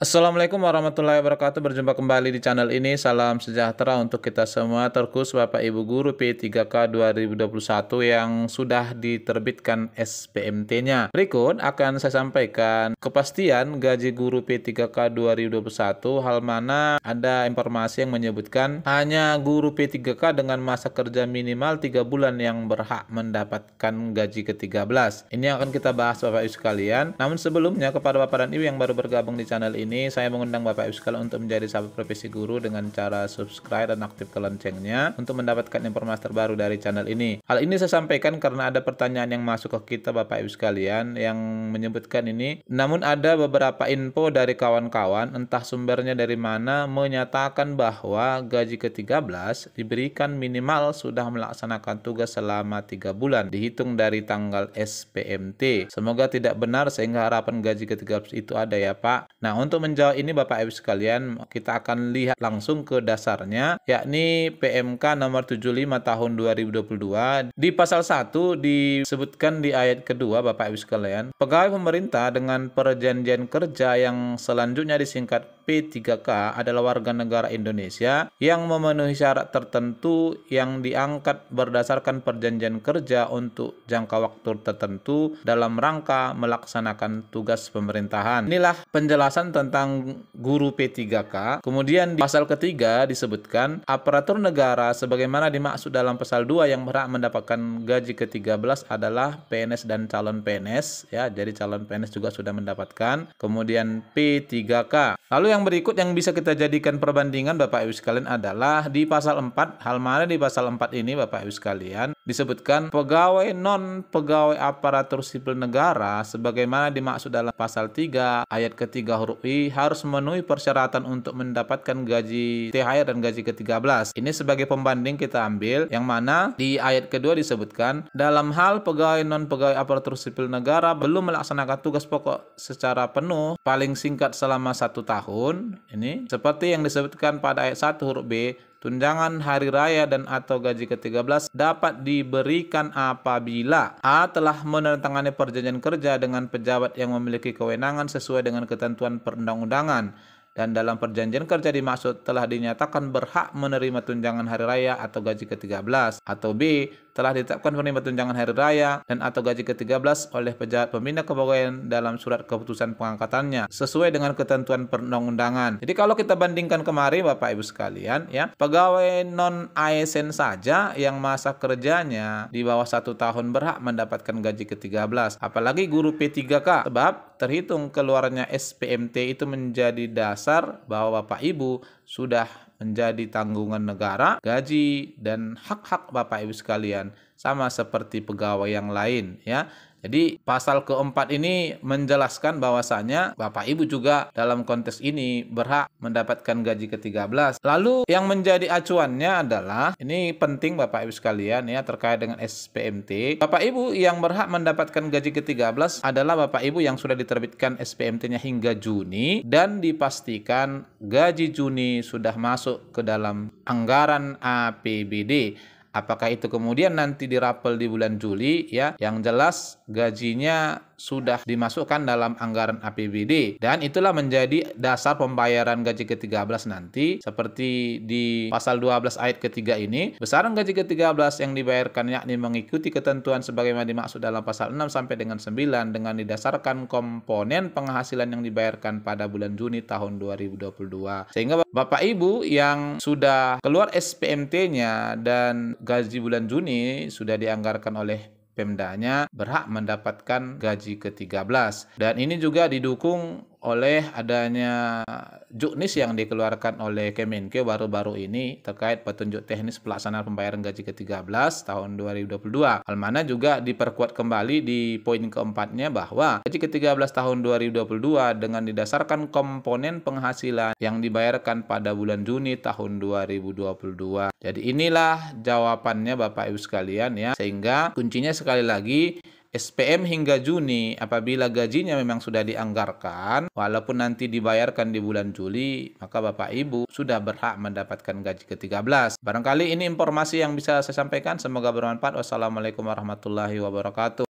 Assalamualaikum warahmatullahi wabarakatuh. Berjumpa kembali di channel ini. Salam sejahtera untuk kita semua. Terkhusus Bapak Ibu Guru P3K 2021 yang sudah diterbitkan SPMT-nya. Berikut akan saya sampaikan kepastian gaji guru P3K 2021 hal mana ada informasi yang menyebutkan hanya guru P3K dengan masa kerja minimal 3 bulan yang berhak mendapatkan gaji ke-13. Ini akan kita bahas Bapak Ibu sekalian. Namun sebelumnya kepada Bapak dan Ibu yang baru bergabung di channel ini ini saya mengundang Bapak Ibu sekalian untuk menjadi sahabat profesi guru dengan cara subscribe dan aktifkan loncengnya untuk mendapatkan informasi terbaru dari channel ini. Hal ini saya sampaikan karena ada pertanyaan yang masuk ke kita Bapak Ibu sekalian yang menyebutkan ini. Namun ada beberapa info dari kawan-kawan entah sumbernya dari mana menyatakan bahwa gaji ke-13 diberikan minimal sudah melaksanakan tugas selama 3 bulan dihitung dari tanggal SPMT. Semoga tidak benar sehingga harapan gaji ke-13 itu ada ya Pak. Nah untuk untuk menjawab ini Bapak Ibu sekalian, kita akan lihat langsung ke dasarnya, yakni PMK nomor 75 tahun 2022. Di pasal 1 disebutkan di ayat kedua Bapak Ibu sekalian, pegawai pemerintah dengan perjanjian kerja yang selanjutnya disingkat P3K adalah warga negara Indonesia yang memenuhi syarat tertentu yang diangkat berdasarkan perjanjian kerja untuk jangka waktu tertentu dalam rangka melaksanakan tugas pemerintahan. Inilah penjelasan tentang tentang guru P3K. Kemudian di pasal ketiga disebutkan aparatur negara sebagaimana dimaksud dalam pasal 2 yang berhak mendapatkan gaji ke-13 adalah PNS dan calon PNS ya. Jadi calon PNS juga sudah mendapatkan. Kemudian P3K. Lalu yang berikut yang bisa kita jadikan perbandingan Bapak Ibu sekalian adalah di pasal 4 hal mana di pasal 4 ini Bapak Ibu sekalian disebutkan pegawai non pegawai aparatur sipil negara sebagaimana dimaksud dalam pasal 3 ayat ketiga huruf I harus memenuhi persyaratan untuk mendapatkan gaji THR dan gaji ke-13. Ini sebagai pembanding kita ambil yang mana di ayat kedua disebutkan dalam hal pegawai non pegawai aparatur sipil negara belum melaksanakan tugas pokok secara penuh paling singkat selama satu tahun ini seperti yang disebutkan pada ayat 1 huruf B tunjangan hari raya dan atau gaji ke-13 dapat diberikan apabila A telah menandatangani perjanjian kerja dengan pejabat yang memiliki kewenangan sesuai dengan ketentuan perundang-undangan dan dalam perjanjian kerja dimaksud telah dinyatakan berhak menerima tunjangan hari raya atau gaji ke-13 atau B telah ditetapkan penerima tunjangan hari raya dan atau gaji ke-13 oleh pejabat pembina kepegawaian dalam surat keputusan pengangkatannya sesuai dengan ketentuan perundang-undangan. Jadi kalau kita bandingkan kemarin Bapak Ibu sekalian ya, pegawai non ASN saja yang masa kerjanya di bawah satu tahun berhak mendapatkan gaji ke-13, apalagi guru P3K sebab terhitung keluarnya SPMT itu menjadi dasar bahwa Bapak Ibu sudah menjadi tanggungan negara, gaji, dan hak-hak Bapak Ibu sekalian sama seperti pegawai yang lain ya. Jadi pasal keempat ini menjelaskan bahwasanya Bapak Ibu juga dalam kontes ini berhak mendapatkan gaji ke-13. Lalu yang menjadi acuannya adalah ini penting Bapak Ibu sekalian ya terkait dengan SPMT. Bapak Ibu yang berhak mendapatkan gaji ke-13 adalah Bapak Ibu yang sudah diterbitkan SPMT-nya hingga Juni dan dipastikan gaji Juni sudah masuk ke dalam anggaran APBD. Apakah itu kemudian nanti dirapel di bulan Juli ya? Yang jelas gajinya sudah dimasukkan dalam anggaran APBD dan itulah menjadi dasar pembayaran gaji ke-13 nanti seperti di pasal 12 ayat ketiga ini besaran gaji ke-13 yang dibayarkan yakni mengikuti ketentuan sebagaimana dimaksud dalam pasal 6 sampai dengan 9 dengan didasarkan komponen penghasilan yang dibayarkan pada bulan Juni tahun 2022 sehingga Bapak Ibu yang sudah keluar SPMT-nya dan gaji bulan Juni sudah dianggarkan oleh Pemdanya berhak mendapatkan gaji ke-13 dan ini juga didukung oleh adanya juknis yang dikeluarkan oleh Kemenkeu baru-baru ini terkait petunjuk teknis pelaksanaan pembayaran gaji ke-13 tahun 2022. Hal mana juga diperkuat kembali di poin keempatnya bahwa gaji ke-13 tahun 2022 dengan didasarkan komponen penghasilan yang dibayarkan pada bulan Juni tahun 2022. Jadi inilah jawabannya Bapak Ibu sekalian ya. Sehingga kuncinya sekali lagi SPM hingga Juni apabila gajinya memang sudah dianggarkan walaupun nanti dibayarkan di bulan Juni Juli, maka Bapak Ibu sudah berhak mendapatkan gaji ke-13. Barangkali ini informasi yang bisa saya sampaikan. Semoga bermanfaat. Wassalamualaikum warahmatullahi wabarakatuh.